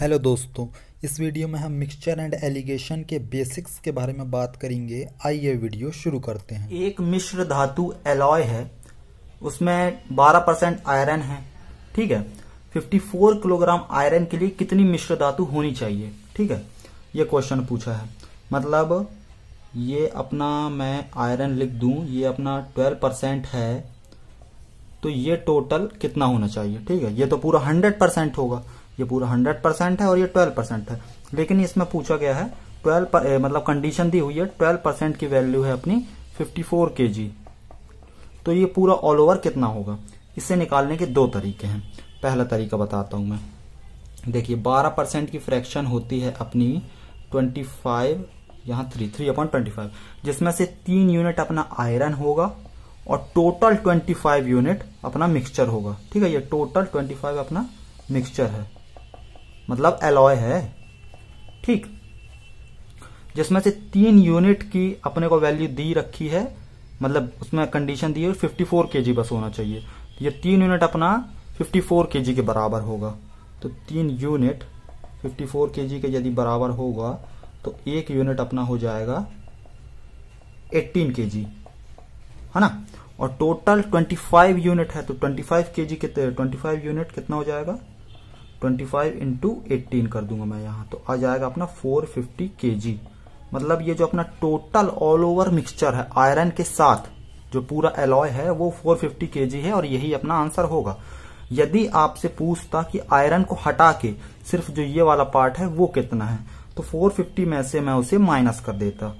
Hello दोस्तों इस video में हम मिक्सचर एंड एलिगेशन के बेसिक्स के बारे में बात करेंगे आइए वीडियो शुरू करते हैं एक मिश्र धातु एलॉय है उसमें 12 परसेंट आयरन है ठीक है 54 किलोग्राम आयरन के लिए कितनी मिश्र धातु होनी चाहिए ठीक है ये क्वेश्चन पूछा है मतलब ये अपना मैं आयरन लिख दू ये अपना ट्वेल्व परसेंट है तो ये टोटल कितना होना चाहिए ठीक है ये तो पूरा हंड्रेड परसेंट होगा ये पूरा हंड्रेड परसेंट है और ये ट्वेल्व परसेंट है लेकिन इसमें पूछा गया है ट्वेल्व मतलब कंडीशन दी हुई है ट्वेल्व परसेंट की वैल्यू है अपनी फिफ्टी फोर के जी तो ये पूरा ऑल ओवर कितना होगा इसे निकालने के दो तरीके हैं पहला तरीका बताता हूं मैं देखिए बारह परसेंट की फ्रैक्शन होती है अपनी ट्वेंटी फाइव यहाँ three three upon twenty five जिसमें से तीन यूनिट अपना आयरन होगा और टोटल ट्वेंटी फाइव यूनिट अपना मिक्सचर होगा ठीक है ये टोटल ट्वेंटी फाइव अपना मिक्सचर है मतलब एलॉय है ठीक जिसमें से तीन यूनिट की अपने को वैल्यू दी रखी है मतलब उसमें कंडीशन दी है 54 केजी बस होना चाहिए ये तीन यूनिट अपना 54 केजी के बराबर होगा तो तीन यूनिट 54 केजी के यदि बराबर होगा तो एक यूनिट अपना हो जाएगा 18 केजी है ना और टोटल 25 यूनिट है तो 25 केजी ट्वेंटी 25 यूनिट कितना हो जाएगा ट्वेंटी फाइव इंटू एटीन कर दूंगा मैं यहाँ तो आ जाएगा अपना फोर फिफ्टी के जी मतलब ये जो अपना टोटल ऑल ओवर मिक्सचर है आयरन के साथ जो पूरा एलॉय है वो फोर फिफ्टी के जी है और यही अपना आंसर होगा यदि आपसे पूछता कि आयरन को हटा के सिर्फ जो ये वाला पार्ट है वो कितना है तो फोर फिफ्टी में से मैं उसे माइनस कर देता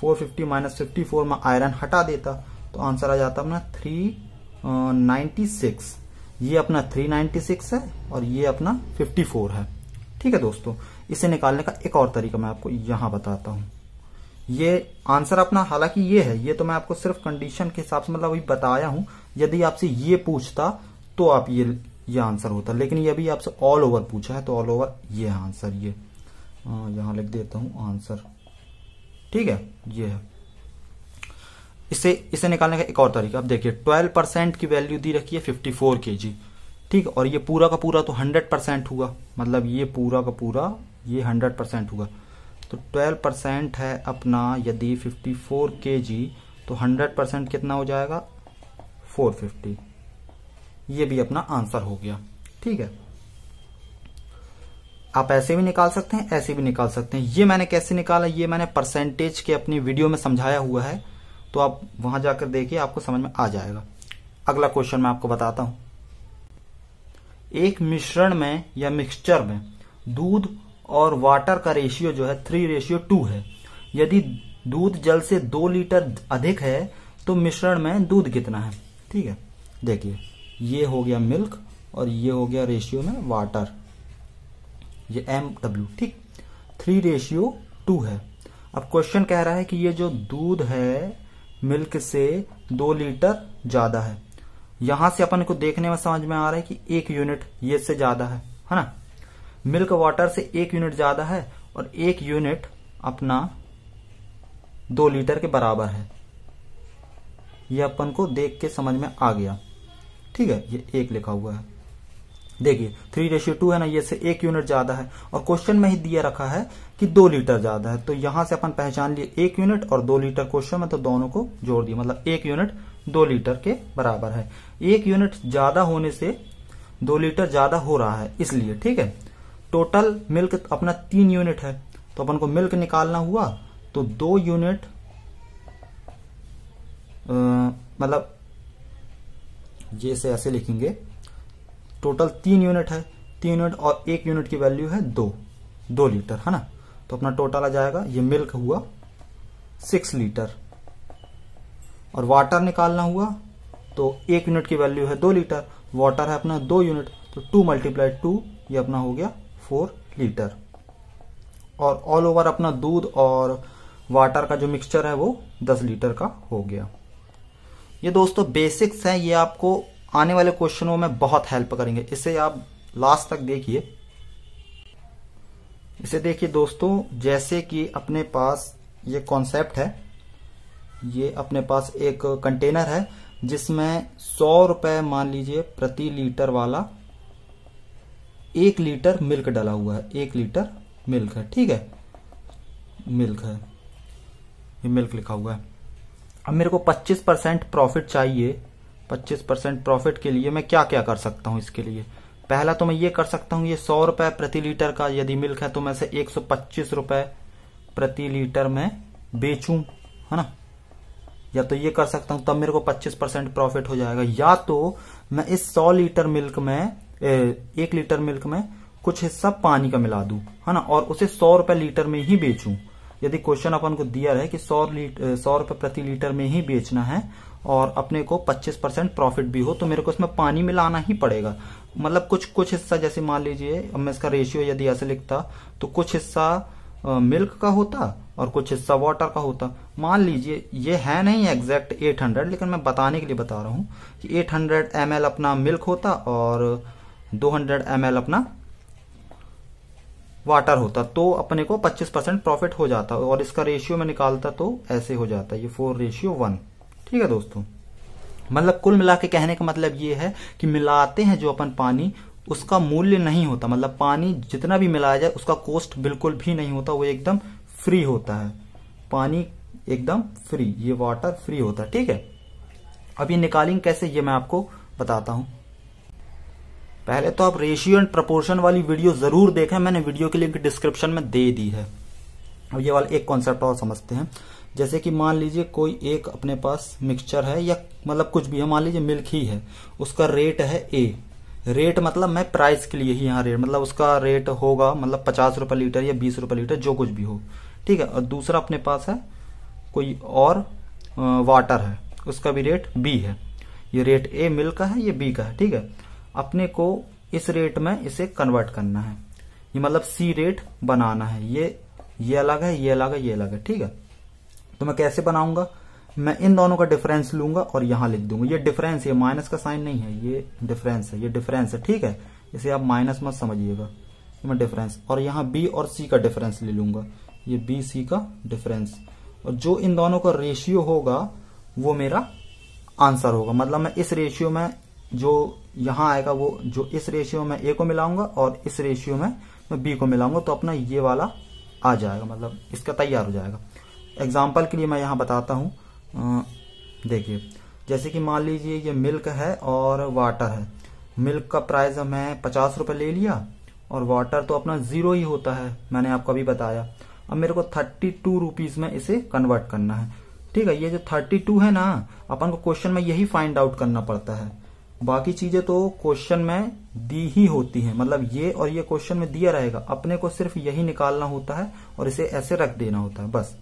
four fifty minus fifty four में आयरन हटा देता तो आंसर आ जाता अपना थ्री नाइन्टी सिक्स ये अपना 396 है और ये अपना 54 है ठीक है दोस्तों इसे निकालने का एक और तरीका मैं आपको यहां बताता हूं ये आंसर अपना हालांकि ये है ये तो मैं आपको सिर्फ कंडीशन के हिसाब से मतलब अभी बताया हूं यदि आपसे ये पूछता तो आप ये ये आंसर होता लेकिन ये अभी आपसे ऑल ओवर पूछा है तो ऑल ओवर ये आंसर ये यहां लिख देता हूं आंसर ठीक है ये है इसे इसे निकालने का एक और तरीका अब देखिए ट्वेल्व परसेंट की वैल्यू दी रखी है फिफ्टी फोर के जी ठीक और ये पूरा का पूरा तो हंड्रेड परसेंट हुआ मतलब ये पूरा का पूरा ये हंड्रेड परसेंट हुआ तो ट्वेल्व परसेंट है अपना यदि फिफ्टी फोर के जी तो हंड्रेड परसेंट कितना हो जाएगा फोर फिफ्टी ये भी अपना आंसर हो गया ठीक है आप ऐसे भी निकाल सकते हैं ऐसे भी निकाल सकते हैं ये मैंने कैसे निकाला ये मैंने परसेंटेज के अपनी वीडियो में समझाया हुआ है तो आप वहां जाकर देखिए आपको समझ में आ जाएगा अगला क्वेश्चन मैं आपको बताता हूं एक मिश्रण में या मिक्सचर में दूध और वाटर का रेशियो जो है थ्री रेशियो टू है यदि दूध जल से दो लीटर अधिक है तो मिश्रण में दूध कितना है ठीक है देखिए ये हो गया मिल्क और ये हो गया रेशियो में वाटर ये एम डब्ल्यू ठीक थ्री रेशियो टू है अब क्वेश्चन कह रहा है कि ये जो दूध है मिल्क से दो लीटर ज्यादा है यहां से अपन को देखने में समझ में आ रहा है कि एक यूनिट ये से ज्यादा है है ना मिल्क वाटर से एक यूनिट ज्यादा है और एक यूनिट अपना दो लीटर के बराबर है यह अपन को देख के समझ में आ गया ठीक है ये एक लिखा हुआ है देखिए थ्री रेशियो टू है ना ये से एक यूनिट ज्यादा है और क्वेश्चन में ही दिया रखा है कि दो लीटर ज्यादा है तो यहां से अपन पहचान लिए एक यूनिट और दो लीटर क्वेश्चन में तो दोनों को जोड़ दिया मतलब एक यूनिट दो लीटर के बराबर है एक यूनिट ज्यादा होने से दो लीटर ज्यादा हो रहा है इसलिए ठीक है टोटल मिल्क अपना तीन यूनिट है तो अपन को मिल्क निकालना हुआ तो दो यूनिट मतलब ये से ऐसे लिखेंगे टोटल तीन यूनिट है तीन यूनिट और एक यूनिट की वैल्यू है दो दो लीटर है ना तो अपना टोटल आ जाएगा ये मिल्क हुआ सिक्स लीटर और वाटर निकालना हुआ तो एक यूनिट की वैल्यू है दो लीटर वाटर है अपना दो यूनिट तो टू मल्टीप्लाई टू ये अपना हो गया फोर लीटर और ऑल ओवर अपना दूध और वाटर का जो मिक्सचर है वो दस लीटर का हो गया ये दोस्तों बेसिक्स हैं ये आपको आने वाले क्वेश्चनों में बहुत हेल्प करेंगे इसे आप लास्ट तक देखिए इसे देखिए दोस्तों जैसे कि अपने पास ये कॉन्सेप्ट है ये अपने पास एक कंटेनर है जिसमें सौ रुपए मान लीजिए प्रति लीटर वाला एक लीटर मिल्क डाला हुआ है एक लीटर मिल्क है ठीक है मिल्क है ये मिल्क लिखा हुआ है अब मेरे को 25 परसेंट प्रॉफिट चाहिए पच्चीस परसेंट प्रॉफिट के लिए मैं क्या क्या कर सकता हूँ इसके लिए पहला तो मैं ये कर सकता हूँ ये सौ रुपए प्रति लीटर का यदि मिल्क है तो मैं से एक सौ पच्चीस रुपए प्रति लीटर में बेचू है ना या तो ये कर सकता हूं तब मेरे को 25 परसेंट प्रॉफिट हो जाएगा या तो मैं इस 100 लीटर मिल्क में एक लीटर मिल्क में कुछ हिस्सा पानी का मिला दू है ना और उसे सौ रुपए लीटर में ही बेचू यदि क्वेश्चन अपन को दिया रहे कि सौ लीटर सौ रुपए प्रति लीटर में ही बेचना है और अपने को 25 परसेंट प्रॉफिट भी हो तो मेरे को इसमें पानी मिलाना ही पड़ेगा मतलब कुछ कुछ हिस्सा जैसे मान लीजिए अब मैं इसका रेशियो यदि ऐसे लिखता तो कुछ हिस्सा मिल्क का होता और कुछ हिस्सा वाटर का होता मान लीजिए ये है नहीं एग्जैक्ट 800 लेकिन मैं बताने के लिए बता रहा हूँ कि 800 हंड्रेड अपना मिल्क होता और 200 हंड्रेड अपना वाटर होता तो अपने को 25 परसेंट प्रॉफिट हो जाता और इसका रेशियो मैं निकालता तो ऐसे हो जाता ये फोर रेशियो वन ठीक है दोस्तों मतलब कुल मिला के कहने का मतलब ये है कि मिलाते हैं जो अपन पानी उसका मूल्य नहीं होता मतलब पानी जितना भी मिलाया जाए उसका कोस्ट बिल्कुल भी नहीं होता वो एकदम फ्री होता है पानी एकदम फ्री ये वाटर फ्री होता है ठीक है अब ये निकालेंगे कैसे ये मैं आपको बताता हूं पहले तो आप रेशियो एंड प्रपोर्शन वाली वीडियो जरूर देखें मैंने वीडियो की लिंक डिस्क्रिप्शन में दे दी है अब ये वाला एक कॉन्सेप्ट और समझते हैं जैसे कि मान लीजिए कोई एक अपने पास मिक्सचर है या मतलब कुछ भी है मान लीजिए मिल्क ही है उसका रेट है ए रेट मतलब मैं प्राइस के लिए ही यहाँ रेट मतलब उसका रेट होगा मतलब पचास रुपए लीटर या बीस रुपये लीटर जो कुछ भी हो ठीक है और दूसरा अपने पास है कोई और वाटर है उसका भी रेट बी है ये रेट ए मिल्क का है ये बी का है ठीक है अपने को इस रेट में इसे कन्वर्ट करना है ये मतलब सी रेट बनाना है ये ये अलग है ये अलग है ये अलग है ठीक है तो मैं कैसे बनाऊंगा मैं इन दोनों का डिफरेंस लूंगा और यहां लिख दूंगा ये डिफरेंस ये माइनस का साइन नहीं है ये डिफरेंस है ये डिफरेंस है ठीक है इसे आप माइनस मत समझिएगा मैं डिफरेंस और यहां बी और सी का डिफरेंस ले लूंगा ये बी सी का डिफरेंस और जो इन दोनों का रेशियो होगा वो मेरा आंसर होगा मतलब मैं इस रेशियो में जो यहां आएगा वो जो इस रेशियो में ए को मिलाऊंगा और इस रेशियो में मैं बी को मिलाऊंगा तो अपना ये वाला आ जाएगा मतलब इसका तैयार हो जाएगा एग्जाम्पल के लिए मैं यहाँ बताता हूँ देखिए जैसे कि मान लीजिए ये मिल्क है और वाटर है मिल्क का प्राइस मैं पचास रुपये ले लिया और वाटर तो अपना जीरो ही होता है मैंने आपको अभी बताया अब मेरे को थर्टी टू रुपीज में इसे कन्वर्ट करना है ठीक है ये जो थर्टी टू है ना अपन को क्वेश्चन में यही फाइंड आउट करना पड़ता है बाकी चीजें तो क्वेश्चन में दी ही होती है मतलब ये और ये क्वेश्चन में दिया रहेगा अपने को सिर्फ यही निकालना होता है और इसे ऐसे रख देना होता है बस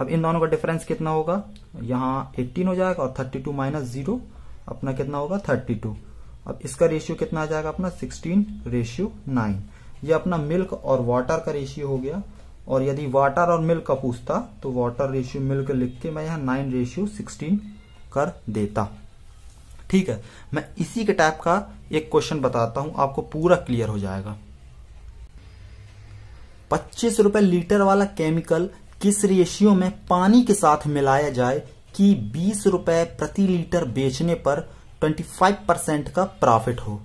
अब इन दोनों का डिफरेंस कितना होगा यहाँ 18 हो जाएगा और 32 टू माइनस जीरो अपना कितना होगा 32 अब इसका रेशियो कितना आ जाएगा अपना 16 रेशियो 9 ये अपना मिल्क और वाटर का रेशियो हो गया और यदि वाटर और मिल्क का पूछता तो वाटर रेशियो मिल्क लिख के मैं यहाँ नाइन रेशियो सिक्सटीन कर देता ठीक है मैं इसी के टाइप का एक क्वेश्चन बताता हूं आपको पूरा क्लियर हो जाएगा पच्चीस रुपए लीटर वाला केमिकल किस रेशियो में पानी के साथ मिलाया जाए कि बीस रुपए प्रति लीटर बेचने पर 25 परसेंट का प्रॉफिट हो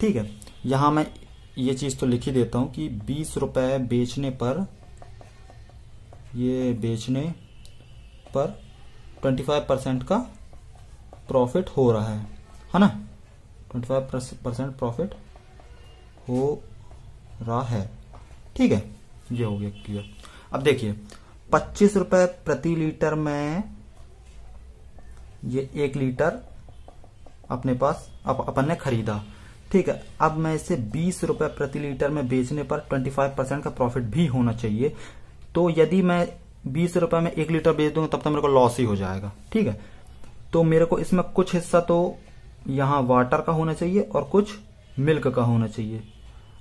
ठीक है यहां मैं ये चीज तो लिख ही देता हूं कि बीस रुपए बेचने पर ये बेचने पर 25 परसेंट का प्रॉफिट हो रहा है है ना 25 परसेंट प्रॉफिट हो रहा है ठीक है ये हो गया क्लियर अब देखिए पच्चीस रुपए प्रति लीटर में ये एक लीटर अपने पास अप, अपन ने खरीदा ठीक है अब मैं इसे बीस रुपए प्रति लीटर में बेचने पर ट्वेंटी फाइव परसेंट का प्रॉफिट भी होना चाहिए तो यदि मैं बीस रुपए में एक लीटर बेच दूंगा तब तक तो मेरे को लॉस ही हो जाएगा ठीक है तो मेरे को इसमें कुछ हिस्सा तो यहां वाटर का होना चाहिए और कुछ मिल्क का होना चाहिए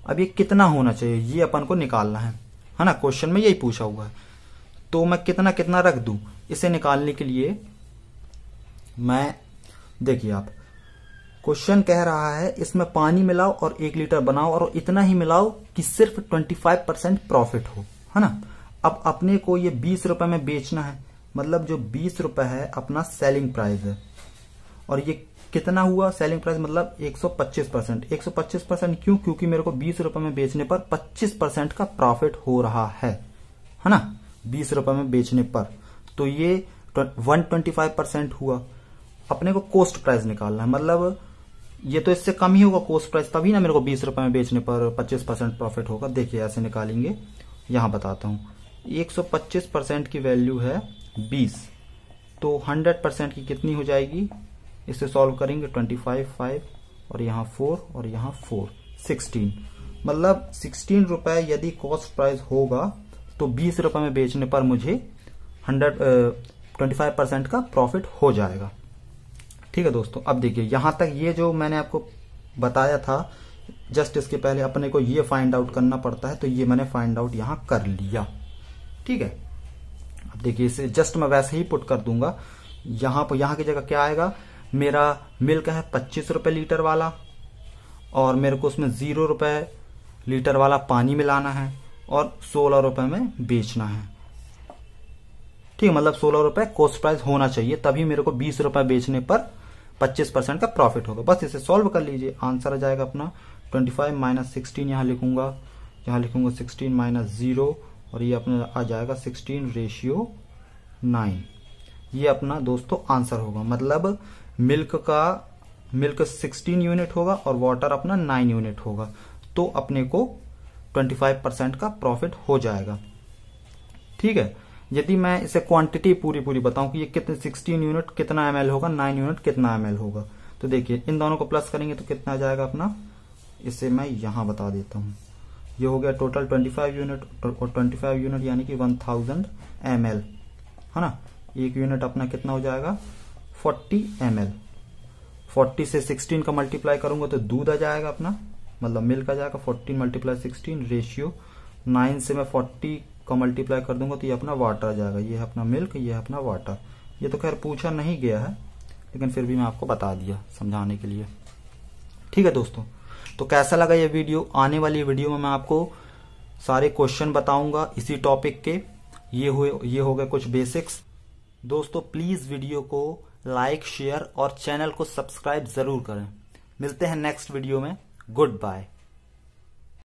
अब ये कितना होना चाहिए ये अपन को निकालना है है ना क्वेश्चन में यही पूछा हुआ है तो मैं कितना कितना रख दूं इसे निकालने के लिए मैं देखिए आप क्वेश्चन कह रहा है इसमें पानी मिलाओ और एक लीटर बनाओ और इतना ही मिलाओ कि सिर्फ 25 परसेंट प्रॉफिट हो है ना अब अपने को ये बीस रुपए में बेचना है मतलब जो बीस रुपए है अपना सेलिंग प्राइस है और ये कितना हुआ सेलिंग प्राइस मतलब 125 परसेंट एक परसेंट क्यों क्योंकि मेरे को बीस रुपए में बेचने पर पच्चीस परसेंट का प्रॉफिट हो रहा है है ना बीस रुपए में बेचने पर तो ये वन ट्वेंटी फाइव परसेंट हुआ अपने को कोस्ट प्राइस निकालना है मतलब ये तो इससे कम ही होगा कोस्ट प्राइस तभी ना मेरे को बीस रुपए में बेचने पर पच्चीस परसेंट प्रॉफिट होगा देखिए ऐसे निकालेंगे यहां बताता हूं एक सौ पच्चीस परसेंट की वैल्यू है बीस तो हंड्रेड परसेंट की कितनी हो जाएगी इसे सॉल्व करेंगे ट्वेंटी फाइव फाइव और यहां फोर और यहां फोर सिक्सटीन मतलब सिक्सटीन रुपए यदि कॉस्ट प्राइस होगा तो बीस रुपए में बेचने पर मुझे हंड्रेड ट्वेंटी फाइव परसेंट का प्रॉफिट हो जाएगा ठीक है दोस्तों अब देखिए यहां तक ये जो मैंने आपको बताया था जस्ट इसके पहले अपने को ये फाइंड आउट करना पड़ता है तो ये मैंने फाइंड आउट यहां कर लिया ठीक है अब देखिए इसे जस्ट मैं वैसे ही पुट कर दूंगा यहां पर यहां की जगह क्या आएगा मेरा मिल्क है पच्चीस रुपए लीटर वाला और मेरे को उसमें जीरो रुपए लीटर वाला पानी मिलाना है और सोलह रुपए में बेचना है ठीक मतलब सोलह रुपए कोस्ट प्राइस होना चाहिए तभी मेरे को बीस रुपए बेचने पर पच्चीस परसेंट का प्रॉफिट होगा बस इसे सॉल्व कर लीजिए आंसर आ जाएगा अपना ट्वेंटी फाइव माइनस सिक्सटीन यहां लिखूंगा यहां लिखूंगा सिक्सटीन माइनस जीरो और ये अपना आ जाएगा सिक्सटीन रेशियो नाइन ये अपना दोस्तों आंसर होगा मतलब मिल्क का मिल्क सिक्सटीन यूनिट होगा और वाटर अपना नाइन यूनिट होगा तो अपने को 25 परसेंट का प्रॉफिट हो जाएगा ठीक है यदि मैं इसे क्वांटिटी पूरी पूरी बताऊं कि ये कितने 16 यूनिट कितना एम होगा 9 यूनिट कितना एम होगा तो देखिए इन दोनों को प्लस करेंगे तो कितना आ जाएगा अपना इसे मैं यहां बता देता हूं ये हो गया टोटल 25 यूनिट और 25 यूनिट यानी कि 1000 थाउजेंड एम है ना एक यूनिट अपना कितना हो जाएगा फोर्टी एम 40 से 16 का मल्टीप्लाई करूंगा तो दूध आ जाएगा अपना मतलब मेल का जाएगा fourteen multiply sixteen ratio nine से मैं फोर्टी का मल्टीप्लाई कर दूंगा तो ये अपना वाटर आ जाएगा ये है अपना मिल्क ये है अपना वाटर ये तो खैर पूछा नहीं गया है लेकिन फिर भी मैं आपको बता दिया समझाने के लिए ठीक है दोस्तों तो कैसा लगा ये वीडियो आने वाली वीडियो में मैं आपको सारे क्वेश्चन बताऊंगा इसी टॉपिक के ये हुए ये हो गए कुछ बेसिक्स दोस्तों प्लीज़ वीडियो को लाइक शेयर और चैनल को सब्सक्राइब ज़रूर करें मिलते हैं नेक्स्ट वीडियो में Goodbye.